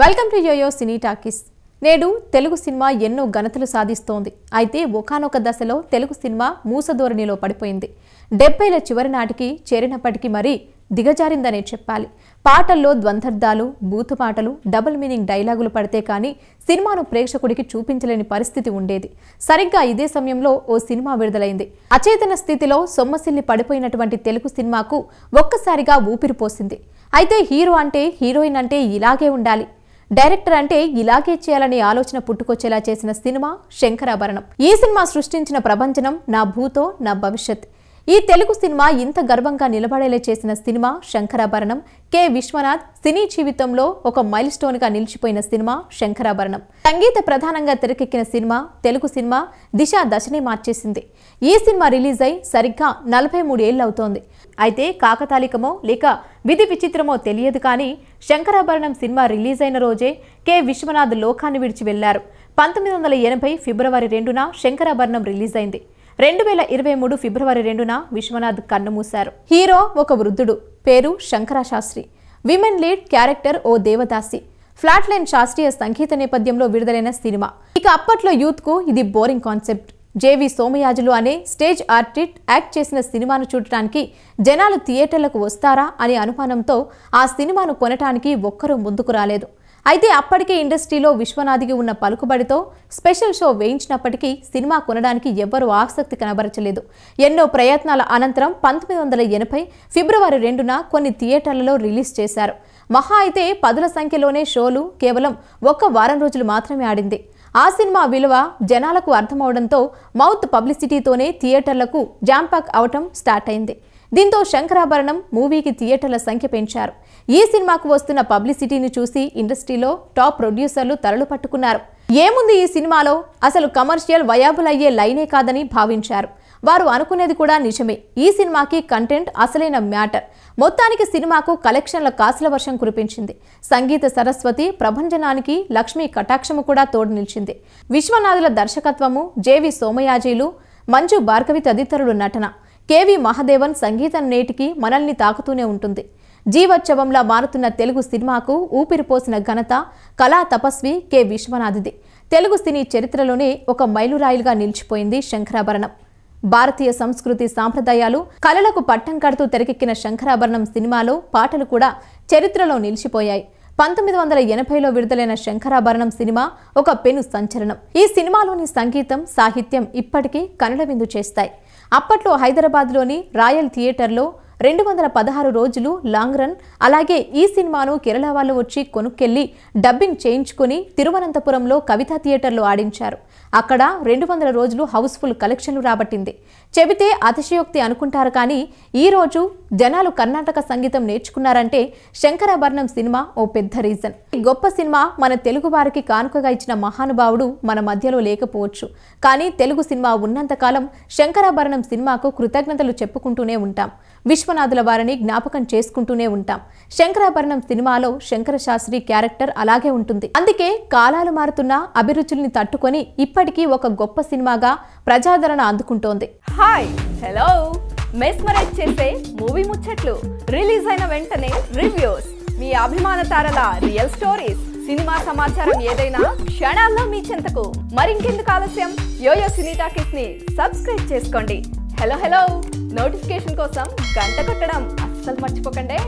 welcome to YoYo cine talkies నేడు Telugu cinema ఎన్నో ఘనతలు సాధిస్తోంది అయితే ఒకనొక దశలో తెలుగు సినిమా మూసధోరణిలో పడిపోయింది డెబ్బైల చివరి నాటికి చేరినప్పటికీ మరీ దిగజారిందనే చెప్పాలి పాటల్లో ద్వంద్వర్ధాలు పాటలు డబుల్ మీనింగ్ డైలాగులు పడితే కానీ సినిమాను ప్రేక్షకుడికి చూపించలేని పరిస్థితి ఉండేది సరిగ్గా ఇదే సమయంలో ఓ సినిమా విడుదలైంది అచేతన స్థితిలో సొమ్మసిల్లి పడిపోయినటువంటి తెలుగు సినిమాకు ఒక్కసారిగా ఊపిరిపోసింది అయితే హీరో అంటే హీరోయిన్ అంటే ఇలాగే ఉండాలి డైరెక్టర్ అంటే ఇలాగే చేయాలనే ఆలోచన పుట్టుకొచ్చేలా చేసిన సినిమా శంకరాభరణం ఈ సినిమా సృష్టించిన ప్రపంచనం నా భూతో నా భవిష్యత్ ఈ తెలుగు సినిమా ఇంత గర్వంగా నిలబడేలా చేసిన సినిమా శంకరాభరణం కె విశ్వనాథ్ సినీ జీవితంలో ఒక మైల్ గా నిలిచిపోయిన సినిమా శంకరాభరణం సంగీత ప్రధానంగా తెరకెక్కిన సినిమా తెలుగు సినిమా దిశ దశనే మార్చేసింది ఈ సినిమా రిలీజ్ అయి సరిగ్గా నలభై మూడేళ్ళు అవుతోంది అయితే కాకతాళికమో లేక విధి విచిత్రమో తెలియదు కానీ శంకరాభరణం సినిమా రిలీజ్ అయిన రోజే కె విశ్వనాథ్ లోకాన్ని విడిచి వెళ్లారు పంతొమ్మిది వందల ఎనభై ఫిబ్రవరి రెండున శంకరాభరణం రిలీజ్ అయింది రెండు వేల ఇరవై మూడు ఫిబ్రవరి రెండున విశ్వనాథ్ కన్నుమూశారు హీరో ఒక వృద్ధుడు పేరు శంకరాశాస్త్రి విమెన్ లీడ్ క్యారెక్టర్ ఓ దేవదాసి ఫ్లాట్ లైన్ శాస్త్రీయ సంగీత నేపథ్యంలో విడుదలైన సినిమా ఇక అప్పట్లో యూత్ కు ఇది బోరింగ్ కాన్సెప్ట్ జేవి సోమయాజులు అనే స్టేజ్ ఆర్టిస్ట్ యాక్ట్ చేసిన సినిమాను చూడటానికి జనాలు థియేటర్లకు వస్తారా అనే అనుమానంతో ఆ సినిమాను కొనటానికి ఒక్కరూ ముందుకు రాలేదు అయితే అప్పటికే ఇండస్ట్రీలో విశ్వనాథికి ఉన్న పలుకుబడితో స్పెషల్ షో వేయించినప్పటికీ సినిమా కొనడానికి ఎవ్వరూ ఆసక్తి కనబరచలేదు ఎన్నో ప్రయత్నాల అనంతరం పంతొమ్మిది వందల ఎనభై ఫిబ్రవరి రెండున కొన్ని థియేటర్లలో రిలీజ్ చేశారు మహా అయితే పదుల సంఖ్యలోనే షోలు కేవలం ఒక్క వారం రోజులు మాత్రమే ఆడింది ఆ సినిమా విలువ జనాలకు అర్థమవడంతో మౌత్ పబ్లిసిటీతోనే థియేటర్లకు జాంపాక్ అవటం స్టార్ట్ అయింది దీంతో శంకరాభరణం మూవీకి థియేటర్ల సంఖ్య పెంచారు ఈ సినిమాకు వస్తున్న పబ్లిసిటీని చూసి ఇండస్ట్రీలో టాప్ ప్రొడ్యూసర్లు తరలు పట్టుకున్నారు ఏముంది ఈ సినిమాలో అసలు కమర్షియల్ వయాబుల్ అయ్యే లైనే కాదని భావించారు వారు అనుకునేది కూడా నిజమే ఈ సినిమాకి కంటెంట్ అసలైన మ్యాటర్ మొత్తానికి సినిమాకు కలెక్షన్ల కాసుల వర్షం కురిపించింది సంగీత సరస్వతి ప్రభంజనానికి లక్ష్మీ కటాక్షము కూడా తోడు నిలిచింది విశ్వనాథుల దర్శకత్వము జేవి సోమయాజీలు మంజు భార్గవి తదితరులు నటన కేవి మహాదేవన్ సంగీతం నేటికి మనల్ని తాకుతూనే ఉంటుంది జీవోత్సవంలా మారుతున్న తెలుగు సినిమాకు ఊపిరిపోసిన ఘనత కళా తపస్వి కె విశ్వనాథ్ది తెలుగు సినీ చరిత్రలోనే ఒక మైలురాయిలుగా నిలిచిపోయింది శంకరాభరణం భారతీయ సంస్కృతి సాంప్రదాయాలు కళలకు పట్టం కడుతూ తెరకెక్కిన శంకరాభరణం సినిమాలో పాటలు కూడా చరిత్రలో నిలిచిపోయాయి పంతొమ్మిది వందల ఎనభైలో విడుదలైన శంకరాభరణం సినిమా ఒక పెను సంచలనం ఈ సినిమాలోని సంగీతం సాహిత్యం ఇప్పటికీ కనుల విందు చేస్తాయి అప్పట్లో హైదరాబాద్లోని రాయల్ థియేటర్లో రెండు వందల పదహారు రోజులు లాంగ్ రన్ అలాగే ఈ సినిమాను కేరళ వాళ్ళు వచ్చి కొనుక్కెళ్లి డబ్బింగ్ చేయించుకుని తిరువనంతపురంలో కవితా థియేటర్లు ఆడించారు అక్కడ రెండు వందల రోజులు హౌస్ఫుల్ కలెక్షన్లు రాబట్టింది చెబితే అతిశయోక్తి అనుకుంటారు కానీ ఈరోజు జనాలు కర్ణాటక సంగీతం నేర్చుకున్నారంటే శంకరాభరణం సినిమా ఓ పెద్ద రీజన్ ఈ గొప్ప సినిమా మన తెలుగు వారికి కానుకగా ఇచ్చిన మహానుభావుడు మన మధ్యలో లేకపోవచ్చు కానీ తెలుగు సినిమా ఉన్నంతకాలం శంకరాభరణం సినిమాకు కృతజ్ఞతలు చెప్పుకుంటూనే ఉంటాం విశ్వ విశ్వనాథుల వారిని జ్ఞాపకం చేసుకుంటూనే ఉంటాం శంకరాభరణం సినిమాలో శంకర శాస్త్రి క్యారెక్టర్ అలాగే ఉంటుంది అందుకే కాలాలు మారుతున్న అభిరుచుల్ని తట్టుకొని ఇప్పటికీ ఒక గొప్ప సినిమాగా ప్రజాదరణ అందుకుంటోంది హాయ్ హలో మెస్మరైజ్ చేసే మూవీ ముచ్చట్లు రిలీజ్ అయిన వెంటనే రివ్యూస్ మీ అభిమాన తారల రియల్ స్టోరీస్ సినిమా సమాచారం ఏదైనా క్షణాల్లో మీ చెంతకు మరింకెందుకు ఆలస్యం యోయో సినీ టాకీస్ ని సబ్స్క్రైబ్ చేసుకోండి హలో హలో నోటిఫికేషన్ కోసం గంట కొట్టడం అస్సలు మర్చిపోకండి